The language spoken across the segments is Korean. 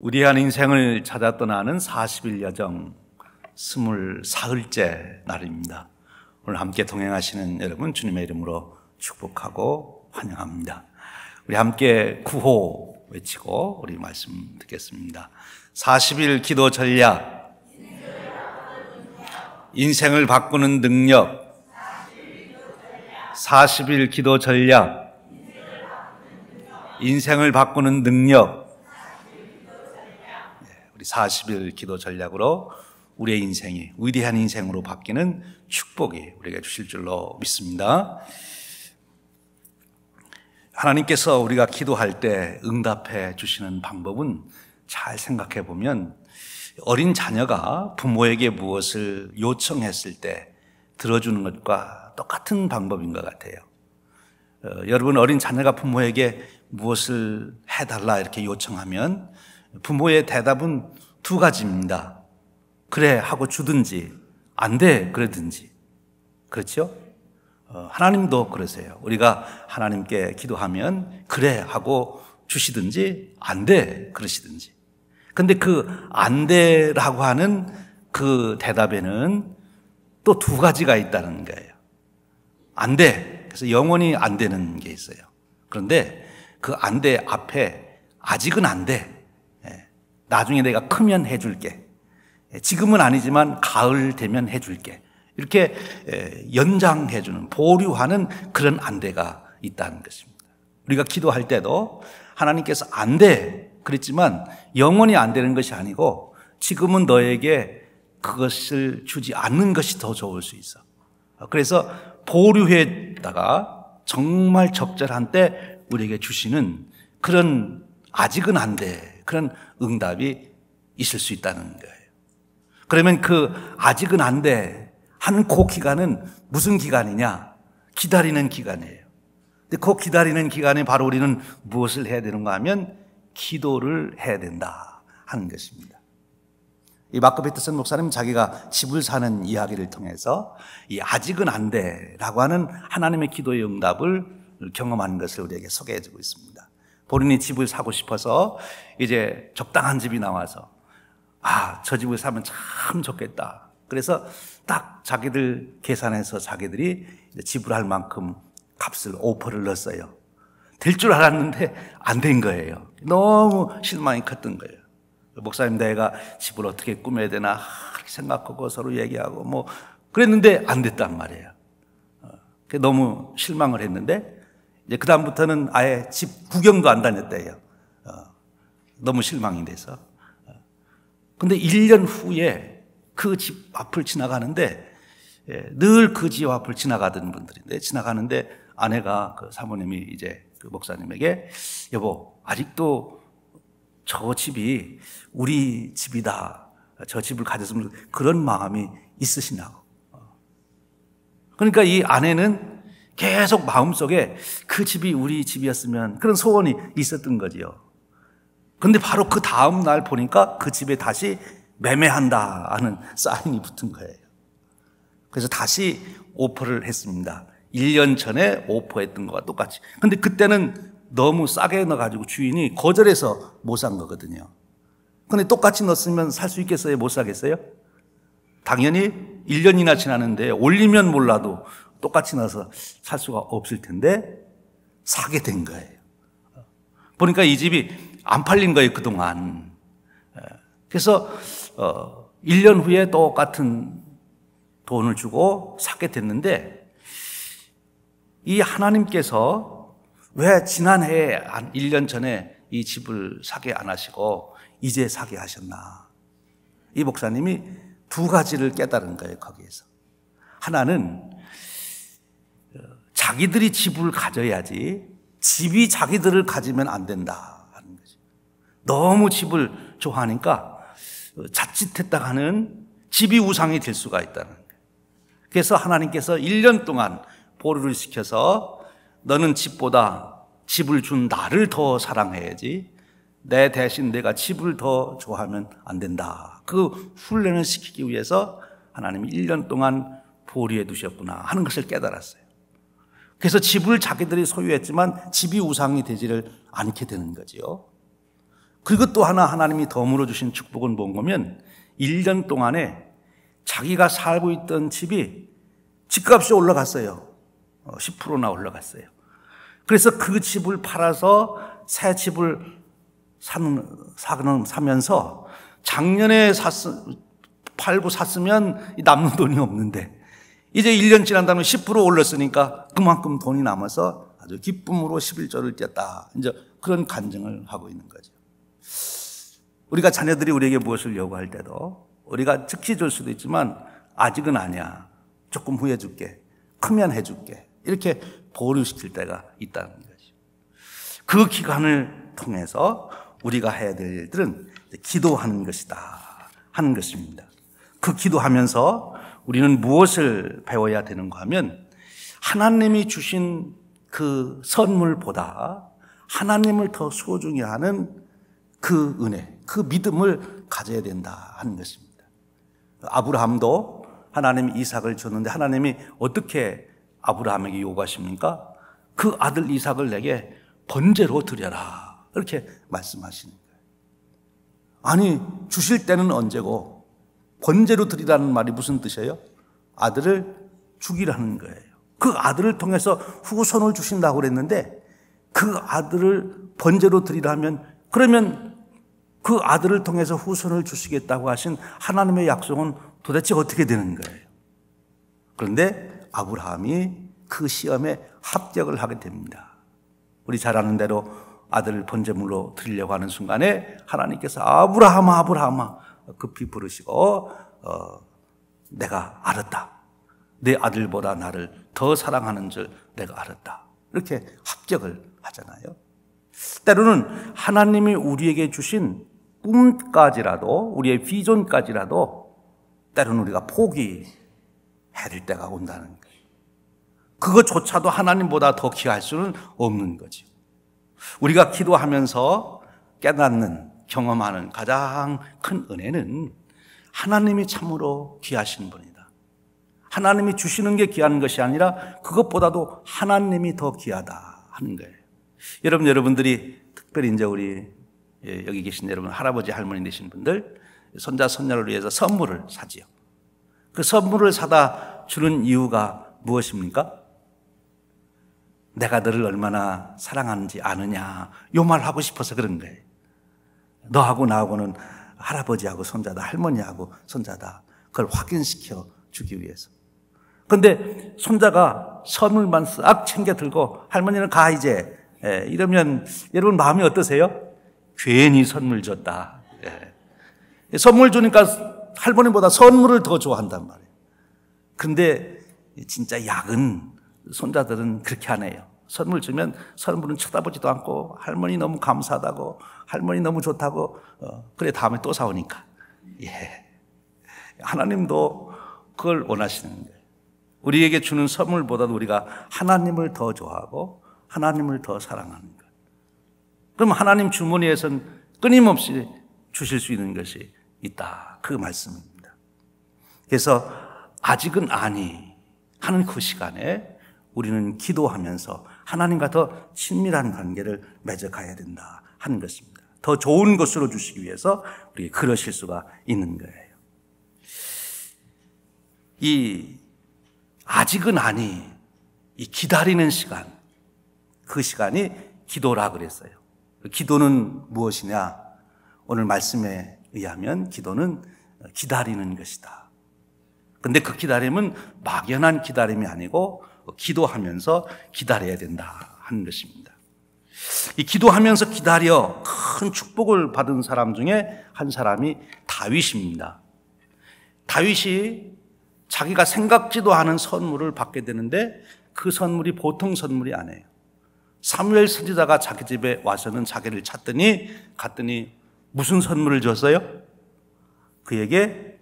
우리 한 인생을 찾아 떠나는 40일 여정 24흘째 날입니다. 오늘 함께 동행하시는 여러분 주님의 이름으로 축복하고 환영합니다. 우리 함께 구호 외치고 우리 말씀 듣겠습니다. 40일 기도 전략 인생을 바꾸는 능력 40일 기도 전략 인생을 바꾸는 능력 우리 40일 기도 전략으로 우리의 인생이 위대한 인생으로 바뀌는 축복이 우리에게 주실 줄로 믿습니다. 하나님께서 우리가 기도할 때 응답해 주시는 방법은 잘 생각해 보면 어린 자녀가 부모에게 무엇을 요청했을 때 들어주는 것과 똑같은 방법인 것 같아요. 어, 여러분 어린 자녀가 부모에게 무엇을 해달라 이렇게 요청하면 부모의 대답은 두 가지입니다. 그래 하고 주든지 안 돼 그러든지 그렇죠? 어, 하나님도 그러세요. 우리가 하나님께 기도하면 그래 하고 주시든지 안 돼 그러시든지. 근데 그 안 돼라고 하는 그 대답에는 또 두 가지가 있다는 거예요. 안 돼. 그래서 영원히 안 되는 게 있어요. 그런데 그 안 돼 앞에 아직은 안 돼. 나중에 내가 크면 해줄게. 예, 지금은 아니지만 가을 되면 해줄게. 이렇게 예, 연장해주는, 보류하는 그런 안대가 있다는 것입니다. 우리가 기도할 때도 하나님께서 안 돼. 그랬지만 영원히 안 되는 것이 아니고 지금은 너에게 그것을 주지 않는 것이 더 좋을 수 있어. 그래서 보류했다가 정말 적절한 때 우리에게 주시는 그런 아직은 안 돼. 그런 응답이 있을 수 있다는 거예요. 그러면 그 아직은 안 돼. 하는 그 기간은 무슨 기간이냐? 기다리는 기간이에요. 근데 그 기다리는 기간에 바로 우리는 무엇을 해야 되는가 하면 기도를 해야 된다 하는 것입니다. 이 마크 베트슨 목사님 자기가 집을 사는 이야기를 통해서 이 아직은 안 돼라고 하는 하나님의 기도의 응답을 경험하 것을 우리에게 소개해 주고 있습니다. 본인이 집을 사고 싶어서 이제 적당한 집이 나와서 아, 저 집을 사면 참 좋겠다. 그래서 딱 자기들 계산해서 자기들이 지불할 만큼 값을 오퍼를 넣었어요. 될 줄 알았는데 안 된 거예요. 너무 실망이 컸던 거예요. 목사님 내가 집을 어떻게 꾸며야 되나 생각하고 서로 얘기하고 뭐 그랬는데 안 됐단 말이에요. 어, 너무 실망을 했는데 이제 그다음부터는 아예 집 구경도 안 다녔대요. 어, 너무 실망이 돼서. 어. 근데 1년 후에 그 집 앞을 지나가는데 예, 늘그 집 앞을 지나가던 분들인데 지나가는데 아내가 그 사모님이 이제 그 목사님에게 여보 아직도 저 집이 우리 집이다 저 집을 가졌으면 그런 마음이 있으시냐고 어. 그러니까 이 아내는 계속 마음속에 그 집이 우리 집이었으면 그런 소원이 있었던 거지요. 근데 바로 그 다음 날 보니까 그 집에 다시 매매한다 하는 사인이 붙은 거예요. 그래서 다시 오퍼를 했습니다. 1년 전에 오퍼했던 거와 똑같이. 근데 그때는 너무 싸게 넣어가지고 주인이 거절해서 못 산 거거든요. 근데 똑같이 넣었으면 살 수 있겠어요? 못 사겠어요? 당연히 1년이나 지났는데 올리면 몰라도 똑같이 나서 살 수가 없을 텐데 사게 된 거예요. 보니까 이 집이 안 팔린 거예요, 그동안. 예. 그래서, 어, 1년 후에 똑같은 돈을 주고 사게 됐는데 이 하나님께서 왜 지난해 한 1년 전에 이 집을 사게 안 하시고 이제 사게 하셨나. 이 목사님이 두 가지를 깨달은 거예요, 거기에서. 하나는 자기들이 집을 가져야지 집이 자기들을 가지면 안 된다 하는 거지. 너무 집을 좋아하니까 자칫했다 하는 집이 우상이 될 수가 있다는 거예요. 그래서 하나님께서 1년 동안 보류를 시켜서 너는 집보다 집을 준 나를 더 사랑해야지 내 대신 내가 집을 더 좋아하면 안 된다. 그 훈련을 시키기 위해서 하나님이 1년 동안 보류해 두셨구나 하는 것을 깨달았어요. 그래서 집을 자기들이 소유했지만 집이 우상이 되지를 않게 되는 거지요. 그리고 또 하나 하나님이 덤으로 주신 축복은 뭔가면 1년 동안에 자기가 살고 있던 집이 집값이 올라갔어요. 10%나 어, 올라갔어요. 그래서 그 집을 팔아서 새 집을 사는, 사는, 사면서 작년에 샀, 팔고 샀으면 남는 돈이 없는데 이제 1년 지난다면 10% 올랐으니까 그만큼 돈이 남아서 아주 기쁨으로 1 1절을 뗐다. 이제 그런 간증을 하고 있는 거죠. 우리가 자녀들이 우리에게 무엇을 요구할 때도 우리가 즉시 줄 수도 있지만 아직은 아니야. 조금 후에 줄게. 크면 해줄게. 이렇게 보류시킬 때가 있다는 거죠. 그 기간을 통해서 우리가 해야 될 일들은 기도하는 것이다. 하는 것입니다. 그 기도하면서 우리는 무엇을 배워야 되는가 하면 하나님이 주신 그 선물보다 하나님을 더 소중히 하는 그 은혜, 그 믿음을 가져야 된다 하는 것입니다. 아브라함도 하나님 이삭을 이 줬는데 하나님이 어떻게 아브라함에게 요구하십니까? 그 아들 이삭을 내게 번제로 드려라. 이렇게 말씀하시는 거예요. 아니, 주실 때는 언제고 번제로 드리라는 말이 무슨 뜻이에요? 아들을 죽이라는 거예요. 그 아들을 통해서 후손을 주신다고 그랬는데 그 아들을 번제로 드리라면 그러면 그 아들을 통해서 후손을 주시겠다고 하신 하나님의 약속은 도대체 어떻게 되는 거예요? 그런데 아브라함이 그 시험에 합격을 하게 됩니다. 우리 잘 아는 대로 아들을 번제물로 드리려고 하는 순간에 하나님께서 아브라함아 아브라함아 급히 그 부르시고 어, 내가 알았다. 내 아들보다 나를 더 사랑하는 줄 내가 알았다. 이렇게 합격을 하잖아요. 때로는 하나님이 우리에게 주신 꿈까지라도 우리의 비전까지라도 때로는 우리가 포기해야 때가 온다는 거예요. 그것조차도 하나님보다 더귀할 수는 없는 거죠 우리가 기도하면서 깨닫는 경험하는 가장 큰 은혜는 하나님이 참으로 귀하신 분이다. 하나님이 주시는 게 귀한 것이 아니라 그것보다도 하나님이 더 귀하다 하는 거예요. 여러분, 여러분들이 특별히 이제 우리 예, 여기 계신 여러분 할아버지 할머니 되신 분들 손자 손녀를 위해서 선물을 사지요. 그 선물을 사다 주는 이유가 무엇입니까? 내가 너를 얼마나 사랑하는지 아느냐. 요 말 하고 싶어서 그런 거예요. 너하고 나하고는 할아버지하고 손자다, 할머니하고 손자다. 그걸 확인시켜 주기 위해서. 근데 손자가 선물만 싹 챙겨 들고 할머니는 가 이제 예, 이러면 여러분 마음이 어떠세요? 괜히 선물 줬다. 예. 선물 주니까 할머니보다 선물을 더 좋아한단 말이에요. 근데 진짜 약은 손자들은 그렇게 안 해요. 선물 주면 선물은 쳐다보지도 않고 할머니 너무 감사하다고 할머니 너무 좋다고 어, 그래 다음에 또 사오니까 예 하나님도 그걸 원하시는 거예요. 우리에게 주는 선물보다도 우리가 하나님을 더 좋아하고 하나님을 더 사랑하는 거예요 그럼 하나님 주머니에선 끊임없이 주실 수 있는 것이 있다. 그 말씀입니다. 그래서 아직은 아니 하는 그 시간에 우리는 기도하면서 하나님과 더 친밀한 관계를 맺어가야 된다 하는 것입니다. 더 좋은 것으로 주시기 위해서 우리 그러실 수가 있는 거예요. 이 아직은 아니 이 기다리는 시간 그 시간이 기도라 그랬어요. 기도는 무엇이냐? 오늘 말씀에 의하면 기도는 기다리는 것이다. 근데 그 기다림은 막연한 기다림이 아니고 기도하면서 기다려야 된다 하는 것입니다. 이 기도하면서 기다려 큰 축복을 받은 사람 중에 한 사람이 다윗입니다. 다윗이 자기가 생각지도 않은 선물을 받게 되는데 그 선물이 보통 선물이 아니에요. 사무엘 선지자가 자기 집에 와서는 자기를 찾더니 갔더니 무슨 선물을 줬어요? 그에게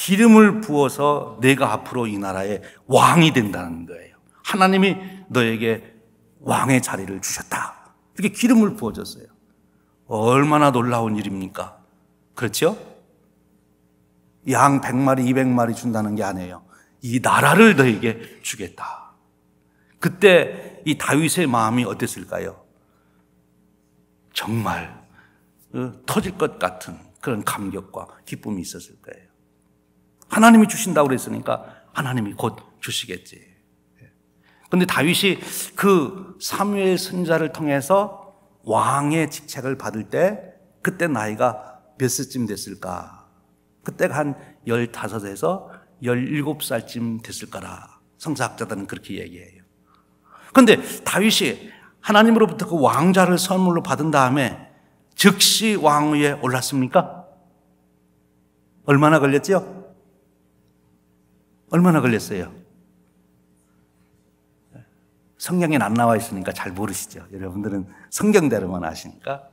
기름을 부어서 내가 앞으로 이 나라의 왕이 된다는 거예요. 하나님이 너에게 왕의 자리를 주셨다. 이렇게 기름을 부어줬어요. 얼마나 놀라운 일입니까? 그렇죠? 양 100마리, 200마리 준다는 게 아니에요. 이 나라를 너에게 주겠다. 그때 이 다윗의 마음이 어땠을까요? 정말 어, 터질 것 같은 그런 감격과 기쁨이 있었을 거예요. 하나님이 주신다고 그랬으니까 하나님이 곧 주시겠지. 예. 근데 다윗이 그 사무엘 선자를 통해서 왕의 직책을 받을 때 그때 나이가 몇 세쯤 됐을까? 그때가 한 15에서 17살쯤 됐을 거라. 성사학자들은 그렇게 얘기해요. 근데 다윗이 하나님으로부터 그 왕자를 선물로 받은 다음에 즉시 왕위에 올랐습니까? 얼마나 걸렸지요? 얼마나 걸렸어요? 성경에는 안 나와 있으니까 잘 모르시죠. 여러분들은 성경대로만 아시니까.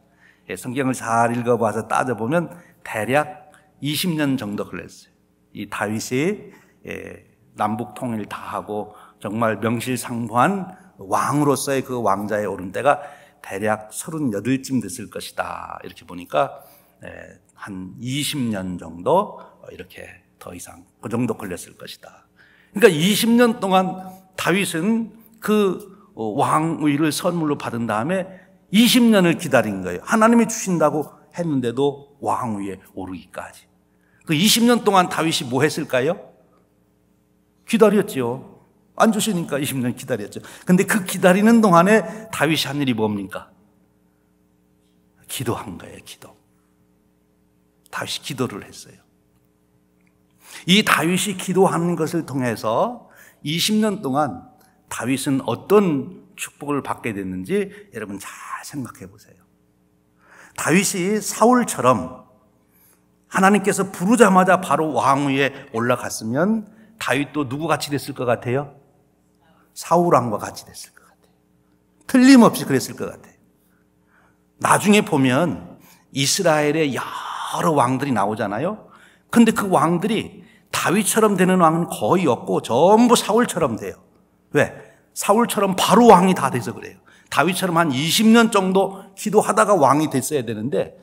예, 성경을 잘 읽어봐서 따져보면 대략 20년 정도 걸렸어요. 이 다윗이 예, 남북 통일 다 하고 정말 명실상부한 왕으로서의 그 왕자에 오른 때가 대략 38쯤 됐을 것이다. 이렇게 보니까 예, 한 20년 정도 이렇게 더 이상 그 정도 걸렸을 것이다. 그러니까 20년 동안 다윗은 그 어, 왕위를 선물로 받은 다음에 20년을 기다린 거예요. 하나님이 주신다고 했는데도 왕위에 오르기까지. 그 20년 동안 다윗이 뭐 했을까요? 기다렸지안 주시니까 20년 기다렸죠. 근데 그 기다리는 동안에 다윗이 한 일이 뭡니까? 기도한 거예요, 기도. 다윗이 기도를 했어요. 이 다윗이 기도하는 것을 통해서 20년 동안 다윗은 어떤 축복을 받게 됐는지 여러분 잘 생각해 보세요. 다윗이 사울처럼 하나님께서 부르자마자 바로 왕위에 올라갔으면 다윗도 누구 같이 됐을 것 같아요? 사울왕과 같이 됐을 것 같아요. 틀림없이 그랬을 것 같아요. 나중에 보면 이스라엘의 여러 왕들이 나오잖아요. 근데 그 왕들이 다윗처럼 되는 왕은 거의 없고 전부 사울처럼 돼요. 왜? 사울처럼 바로 왕이 다 돼서 그래요. 다윗처럼 한 20년 정도 기도하다가 왕이 됐어야 되는데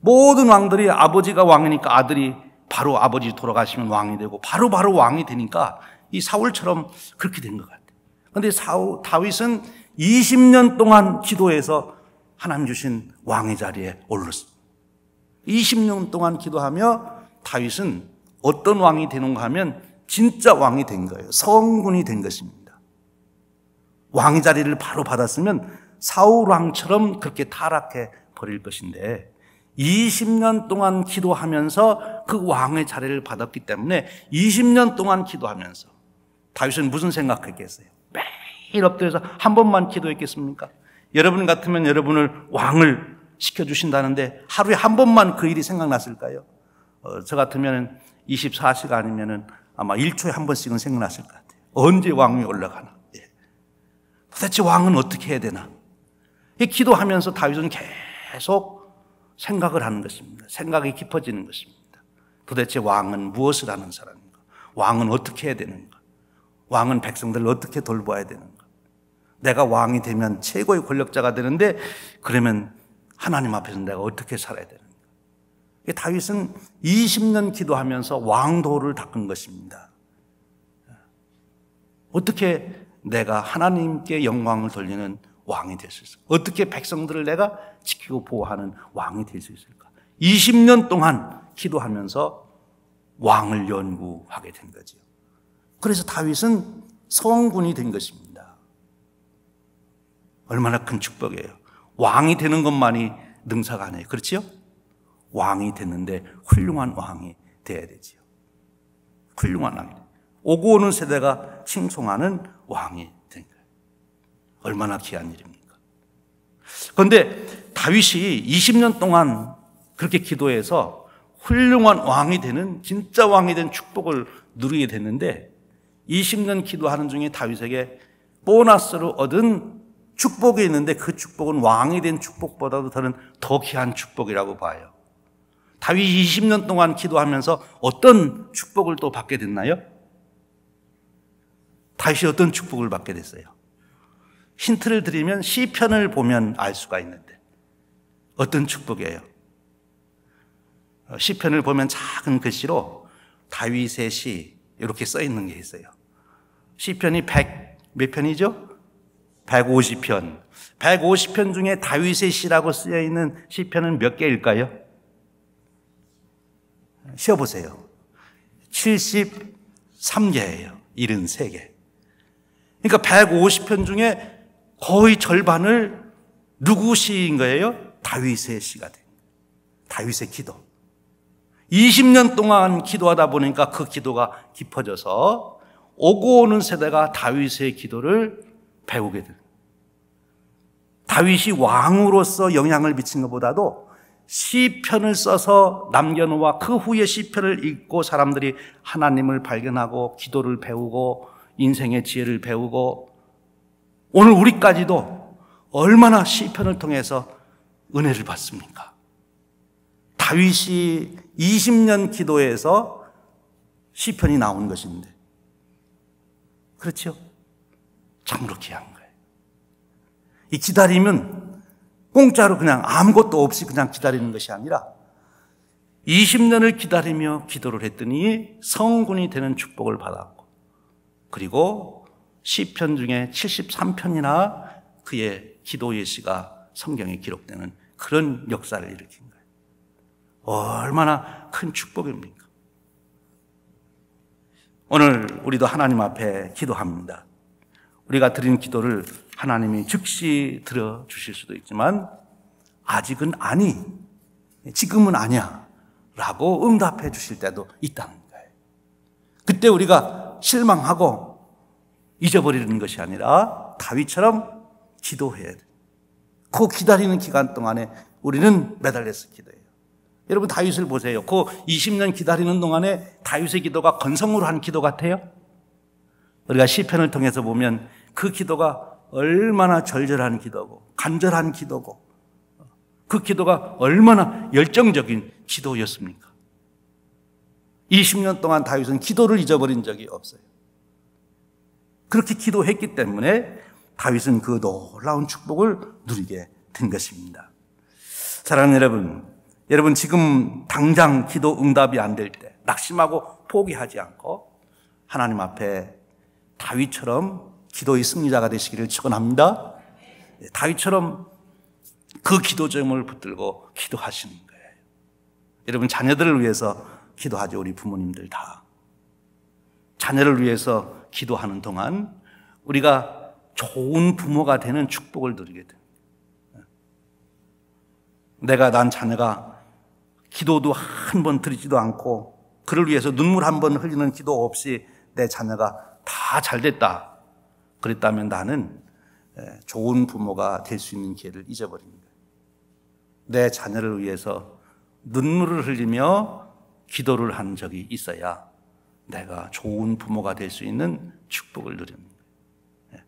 모든 왕들이 아버지가 왕이니까 아들이 바로 아버지 돌아가시면 왕이 되고 바로 바로 왕이 되니까 이 사울처럼 그렇게 된 것 같아요. 그런데 사울 다윗은 20년 동안 기도해서 하나님 주신 왕의 자리에 올랐어 20년 동안 기도하며 다윗은 어떤 왕이 되는가 하면 진짜 왕이 된 거예요. 성군이 된 것입니다. 왕의 자리를 바로 받았으면 사울 왕처럼 그렇게 타락해 버릴 것인데 20년 동안 기도하면서 그 왕의 자리를 받았기 때문에 20년 동안 기도하면서 다윗은 무슨 생각했겠어요? 매일 엎드려서 한 번만 기도했겠습니까? 여러분 같으면 여러분을 왕을 시켜주신다는데 하루에 한 번만 그 일이 생각났을까요? 어, 저 같으면 2 4시간이면 아마 1초에 한 번씩은 생각났을 것 같아요. 언제 왕이 올라가나? 예. 도대체 왕은 어떻게 해야 되나? 기도하면서 다윗은 계속 생각을 하는 것입니다. 생각이 깊어지는 것입니다. 도대체 왕은 무엇을 하는 사람인가? 왕은 어떻게 해야 되는가? 왕은 백성들을 어떻게 돌봐야 되는가? 내가 왕이 되면 최고의 권력자가 되는데 그러면 하나님 앞에서 내가 어떻게 살아야 되는가? 다윗은 20년 기도하면서 왕도를 닦은 것입니다. 어떻게 내가 하나님께 영광을 돌리는 왕이 될 수 있을까? 어떻게 백성들을 내가 지키고 보호하는 왕이 될 수 있을까? 20년 동안 기도하면서 왕을 연구하게 된 거죠. 그래서 다윗은 성군이 된 것입니다. 얼마나 큰 축복이에요. 왕이 되는 것만이 능사가 아니에요. 그렇지요? 왕이 됐는데 훌륭한 왕이 돼야 되지요. 훌륭한 왕이. 오고 오는 세대가 칭송하는 왕이 된 거예요. 얼마나 귀한 일입니까? 그런데 다윗이 20년 동안 그렇게 기도해서 훌륭한 왕이 되는 진짜 왕이 된 축복을 누리게 됐는데 20년 기도하는 중에 다윗에게 보너스로 얻은 축복이 있는데 그 축복은 왕이 된 축복보다도 더는 더 귀한 축복이라고 봐요. 다윗이 20년 동안 기도하면서 어떤 축복을 또 받게 됐나요? 다윗이 어떤 축복을 받게 됐어요? 힌트를 드리면 시편을 보면 알 수가 있는데 어떤 축복이에요? 시편을 보면 작은 글씨로 다윗의 시 이렇게 써 있는 게 있어요. 시편이 1몇 편이죠? 150편. 150편 중에 다윗의 시라고 쓰여 있는 시편은 몇 개일까요? 쉬어보세요. 73개예요. 73개. 그러니까 150편 중에 거의 절반을 누구 시인 거예요? 다윗의 시가 된 다윗의 기도. 20년 동안 기도하다 보니까 그 기도가 깊어져서 오고 오는 세대가 다윗의 기도를 배우게 됩니다. 다윗이 왕으로서 영향을 미친 것보다도 시편을 써서 남겨놓아 그 후에 시편을 읽고 사람들이 하나님을 발견하고 기도를 배우고 인생의 지혜를 배우고 오늘 우리까지도 얼마나 시편을 통해서 은혜를 받습니까? 다윗이 20년 기도에서 시편이 나온 것인데 그렇죠? 참으로 귀한 거예요. 이 기다림은 공짜로 그냥 아무것도 없이 그냥 기다리는 것이 아니라 20년을 기다리며 기도를 했더니 성군이 되는 축복을 받았고 그리고 시편 중에 73편이나 그의 기도 예시가 성경에 기록되는 그런 역사를 일으킨 거예요. 얼마나 큰 축복입니까? 오늘 우리도 하나님 앞에 기도합니다. 우리가 드린 기도를 하나님이 즉시 들어주실 수도 있지만 아직은 아니, 지금은 아니야 라고 응답해 주실 때도 있다는 거예요. 그때 우리가 실망하고 잊어버리는 것이 아니라 다윗처럼 기도해야 돼. 그 기다리는 기간 동안에 우리는 매달려서 기도해요. 여러분 다윗을 보세요. 그 20년 기다리는 동안에 다윗의 기도가 건성으로 한 기도 같아요. 우리가 시편을 통해서 보면 그 기도가 얼마나 절절한 기도고 간절한 기도고 그 기도가 얼마나 열정적인 기도였습니까? 20년 동안 다윗은 기도를 잊어버린 적이 없어요. 그렇게 기도했기 때문에 다윗은 그 놀라운 축복을 누리게 된 것입니다. 사랑하는 여러분, 여러분 지금 당장 기도 응답이 안 될 때 낙심하고 포기하지 않고 하나님 앞에 다윗처럼 기도의 승리자가 되시기를 축원합니다. 예, 다윗처럼 그 기도점을 붙들고 기도하시는 거예요. 여러분 자녀들을 위해서 기도하죠. 우리 부모님들 다. 자녀를 위해서 기도하는 동안 우리가 좋은 부모가 되는 축복을 누리게 됩 내가 난 자녀가 기도도 한 번 드리지도 않고 그를 위해서 눈물 한 번 흘리는 기도 없이 내 자녀가 다 잘 됐다. 그랬다면 나는 좋은 부모가 될 수 있는 기회를 잊어버립니다. 내 자녀를 위해서 눈물을 흘리며 기도를 한 적이 있어야 내가 좋은 부모가 될 수 있는 축복을 누립니다. 예.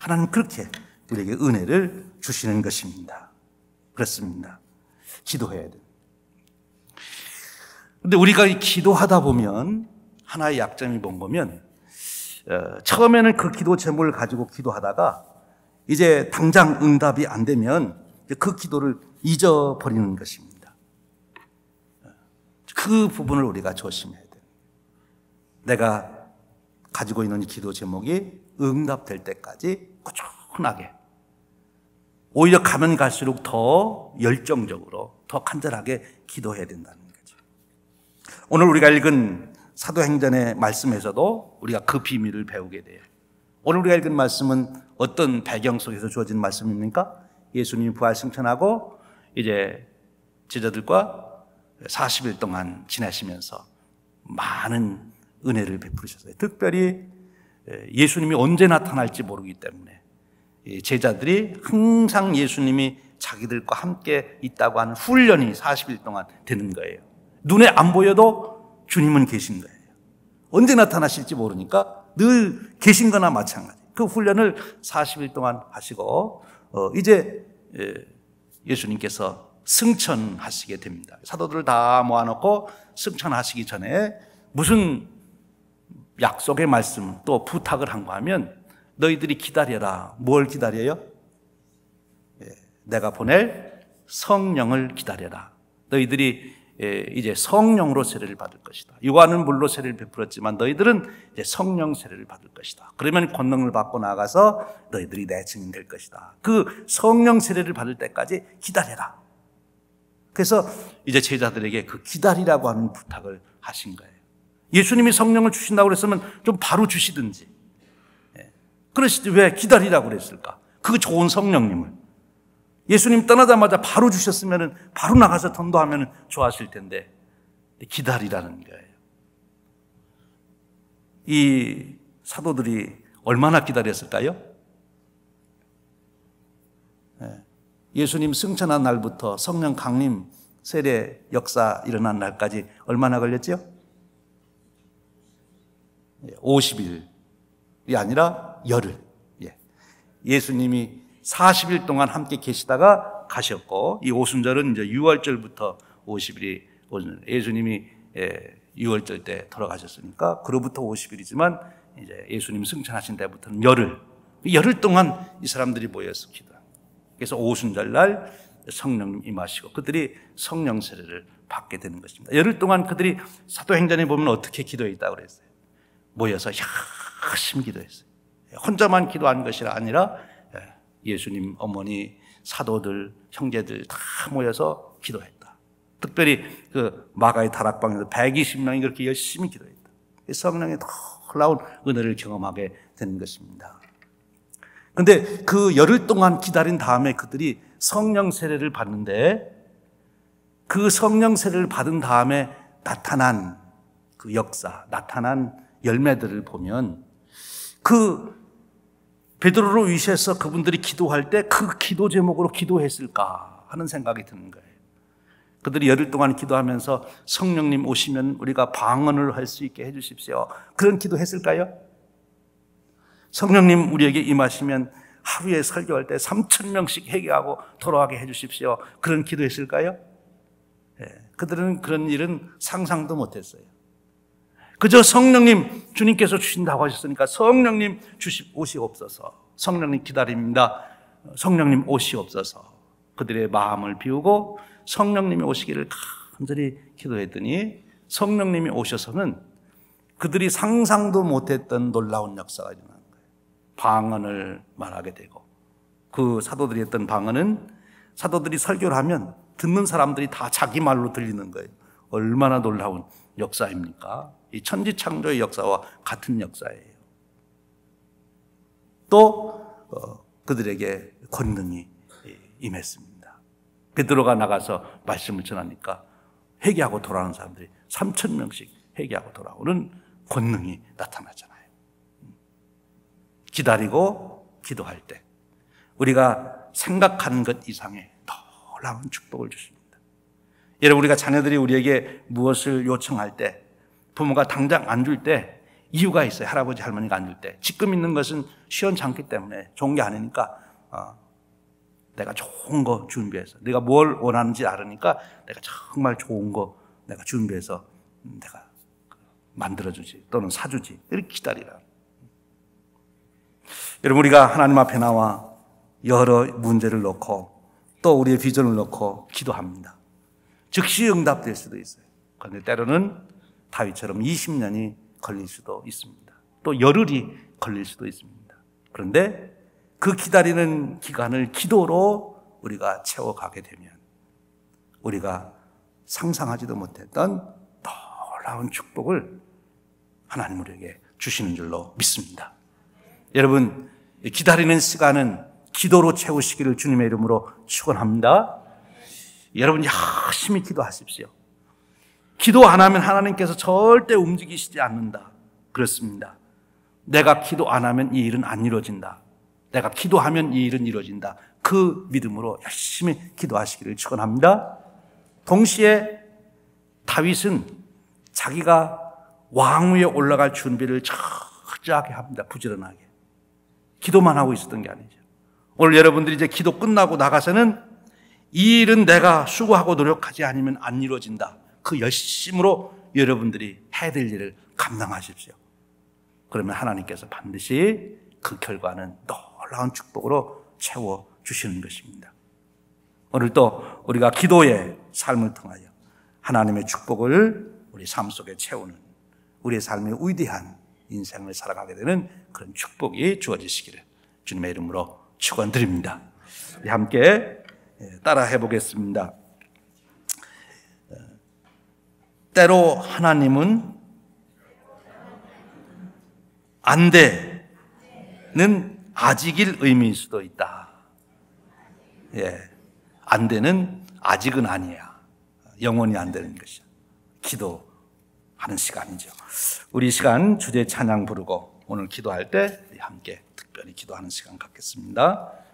하나님 그렇게 우리에게 은혜를 주시는 것입니다. 그렇습니다. 기도해야 돼. 근데 우리가 기도하다 보면 하나의 약점이 뭔 거면 어, 처음에는 그 기도 제목을 가지고 기도하다가 이제 당장 응답이 안 되면 그 기도를 잊어버리는 것입니다. 그 부분을 우리가 조심해야 돼 내가 가지고 있는 기도 제목이 응답될 때까지 꾸준하게 오히려 가면 갈수록 더 열정적으로 더 간절하게 기도해야 된다는 거죠. 오늘 우리가 읽은 사도행전의 말씀에서도 우리가 그 비밀을 배우게 돼요. 오늘 우리가 읽은 말씀은 어떤 배경 속에서 주어진 말씀입니까? 예수님이 부활 승천하고 이제 제자들과 40일 동안 지내시면서 많은 은혜를 베푸셨어요. 특별히 예수님이 언제 나타날지 모르기 때문에 제자들이 항상 예수님이 자기들과 함께 있다고 하는 훈련이 40일 동안 되는 거예요. 눈에 안 보여도 주님은 계신 거예요. 언제 나타나실지 모르니까 늘 계신 거나 마찬가지. 그 훈련을 40일 동안 하시고 어, 이제 예, 예수님께서 승천하시게 됩니다. 사도들을 다 모아놓고 승천하시기 전에 무슨 약속의 말씀 또 부탁을 한 거 하면 너희들이 기다려라. 뭘 기다려요? 예, 내가 보낼 성령을 기다려라. 너희들이 예, 이제 성령으로 세례를 받을 것이다. 요한은 물로 세례를 베풀었지만 너희들은 이제 성령 세례를 받을 것이다. 그러면 권능을 받고 나가서 너희들이 내 증인 될 것이다. 그 성령 세례를 받을 때까지 기다려라. 그래서 이제 제자들에게 그 기다리라고 하는 부탁을 하신 거예요. 예수님이 성령을 주신다고 그랬으면 좀 바로 주시든지. 예. 그러시지 왜 기다리라고 그랬을까? 그 좋은 성령님을. 예수님 떠나자마자 바로 주셨으면 바로 나가서 전도하면 좋았을 텐데 기다리라는 거예요. 이 사도들이 얼마나 기다렸을까요? 예. 예수님 승천한 날부터 성령 강림 세례 역사 일어난 날까지 얼마나 걸렸지 50일이 예, 아니라 열흘. 예. 예수님이 40일 동안 함께 계시다가 가셨고 이 오순절은 이제 6월절부터 50일이 오순절. 예수님이 예, 6월절 때 돌아가셨으니까 그로부터 50일이지만 이제 예수님 승천하신 때부터는 열흘. 열흘 동안 이 사람들이 모여서 기도 그래서 오순절 날 성령 님 임하시고 그들이 성령 세례를 받게 되는 것입니다. 열흘 동안 그들이 사도행전에 보면 어떻게 기도했다고 그랬어요. 모여서 열심히 기도했어요. 혼자만 기도한 것이 아니라 예수님 어머니, 사도들, 형제들 다 모여서 기도했다. 특별히 그 마가의 다락방에서 120명이 그렇게 열심히 기도했다. 성령의 놀라운 은혜를 경험하게 되는 것입니다. 근데 그 열흘 동안 기다린 다음에 그들이 성령 세례를 받는데 그 성령 세례를 받은 다음에 나타난 그 역사, 나타난 열매들을 보면 그 베드로를 위시해서 그분들이 기도할 때 그 기도 제목으로 기도했을까 하는 생각이 드는 거예요. 그들이 열흘 동안 기도하면서 성령님 오시면 우리가 방언을 할 수 있게 해주십시오. 그런 기도했을까요? 성령님 우리에게 임하시면 하루에 설교할 때 3천 명씩 회개하고 돌아가게 해주십시오. 그런 기도했을까요? 예. 그들은 그런 일은 상상도 못했어요. 그저 성령님 주님께서 주신다고 하셨으니까 성령님 주시 오시옵소서. 성령님 기다립니다. 성령님 오시옵소서. 그들의 마음을 비우고 성령님이 오시기를 간절히 기도했더니 성령님이 오셔서는 그들이 상상도 못했던 놀라운 역사가 일어난 거예요. 방언을 말하게 되고 그 사도들이 했던 방언은 사도들이 설교를 하면 듣는 사람들이 다 자기 말로 들리는 거예요. 얼마나 놀라운 역사입니까? 이 천지창조의 역사와 같은 역사예요. 또 어, 그들에게 권능이 예, 임했습니다. 베드로가 그 나가서 말씀을 전하니까 회개하고 돌아오는 사람들이 3천 명씩 회개하고 돌아오는 권능이 나타나잖아요. 기다리고 기도할 때 우리가 생각하는 것 이상의 놀라운 축복을 주십니다. 여러분 우리가 자녀들이 우리에게 무엇을 요청할 때 부모가 당장 안 줄 때 이유가 있어요. 할아버지 할머니가 안 줄 때. 지금 있는 것은 시원찮기 때문에 좋은 게 아니니까 어, 내가 좋은 거 준비해서 내가 뭘 원하는지 알으니까 내가 정말 좋은 거 내가 준비해서 내가 만들어주지 또는 사주지 이렇게 기다리라. 여러분 우리가 하나님 앞에 나와 여러 문제를 놓고 또 우리의 비전을 놓고 기도합니다. 즉시 응답될 수도 있어요. 그런데 때로는 다윗처럼 20년이 걸릴 수도 있습니다. 또 열흘이 걸릴 수도 있습니다. 그런데 그 기다리는 기간을 기도로 우리가 채워가게 되면 우리가 상상하지도 못했던 놀라운 축복을 하나님 우리에게 주시는 줄로 믿습니다. 여러분, 기다리는 시간은 기도로 채우시기를 주님의 이름으로 축원합니다. 여러분 열심히 기도하십시오. 기도 안 하면 하나님께서 절대 움직이시지 않는다. 그렇습니다. 내가 기도 안 하면 이 일은 안 이루어진다. 내가 기도하면 이 일은 이루어진다. 그 믿음으로 열심히 기도하시기를 축원합니다. 동시에 다윗은 자기가 왕위에 올라갈 준비를 철저하게 합니다. 부지런하게. 기도만 하고 있었던 게 아니죠. 오늘 여러분들이 이제 기도 끝나고 나가서는 이 일은 내가 수고하고 노력하지 않으면 안 이루어진다. 그 열심으로 여러분들이 해야 될 일을 감당하십시오. 그러면 하나님께서 반드시 그 결과는 놀라운 축복으로 채워 주시는 것입니다. 오늘 또 우리가 기도의 삶을 통하여 하나님의 축복을 우리 삶 속에 채우는 우리의 삶의 위대한 인생을 살아가게 되는 그런 축복이 주어지시기를 주님의 이름으로 축원드립니다. 함께 예, 따라 해보겠습니다. 때로 하나님은 안 돼는 아직일 의미일 수도 있다. 예. 안 되는 아직은 아니야. 영원히 안 되는 것이야. 기도하는 시간이죠. 우리 시간 주제 찬양 부르고 오늘 기도할 때 함께 특별히 기도하는 시간 갖겠습니다.